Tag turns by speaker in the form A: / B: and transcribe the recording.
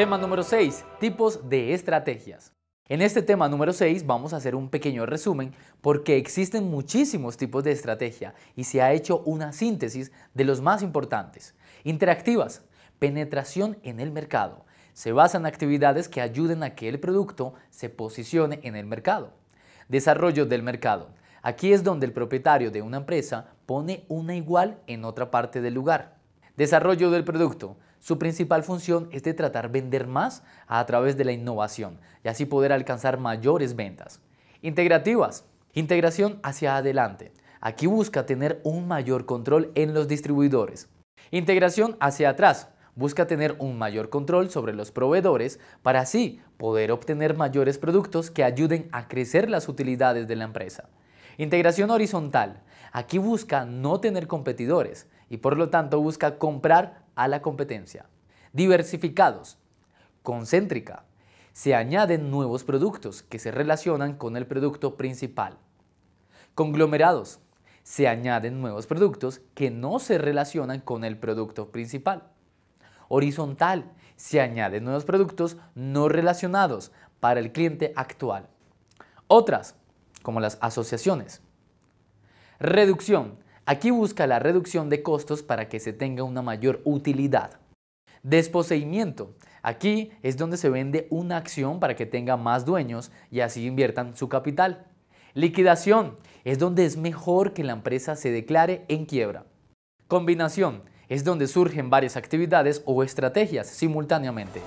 A: Tema número 6. Tipos de estrategias. En este tema número 6 vamos a hacer un pequeño resumen porque existen muchísimos tipos de estrategia y se ha hecho una síntesis de los más importantes. Interactivas, penetración en el mercado. Se basa en actividades que ayuden a que el producto se posicione en el mercado. Desarrollo del mercado. Aquí es donde el propietario de una empresa pone una igual en otra parte del lugar. Desarrollo del producto. Su principal función es de tratar vender más a través de la innovación y así poder alcanzar mayores ventas. Integrativas. Integración hacia adelante. Aquí busca tener un mayor control en los distribuidores. Integración hacia atrás. Busca tener un mayor control sobre los proveedores para así poder obtener mayores productos que ayuden a crecer las utilidades de la empresa. Integración horizontal. Aquí busca no tener competidores y por lo tanto busca comprar a la competencia. Diversificados. Concéntrica. Se añaden nuevos productos que se relacionan con el producto principal. Conglomerados. Se añaden nuevos productos que no se relacionan con el producto principal. Horizontal. Se añaden nuevos productos no relacionados para el cliente actual. Otras como las asociaciones. Reducción. Aquí busca la reducción de costos para que se tenga una mayor utilidad. Desposeimiento. Aquí es donde se vende una acción para que tenga más dueños y así inviertan su capital. Liquidación. Es donde es mejor que la empresa se declare en quiebra. Combinación. Es donde surgen varias actividades o estrategias simultáneamente.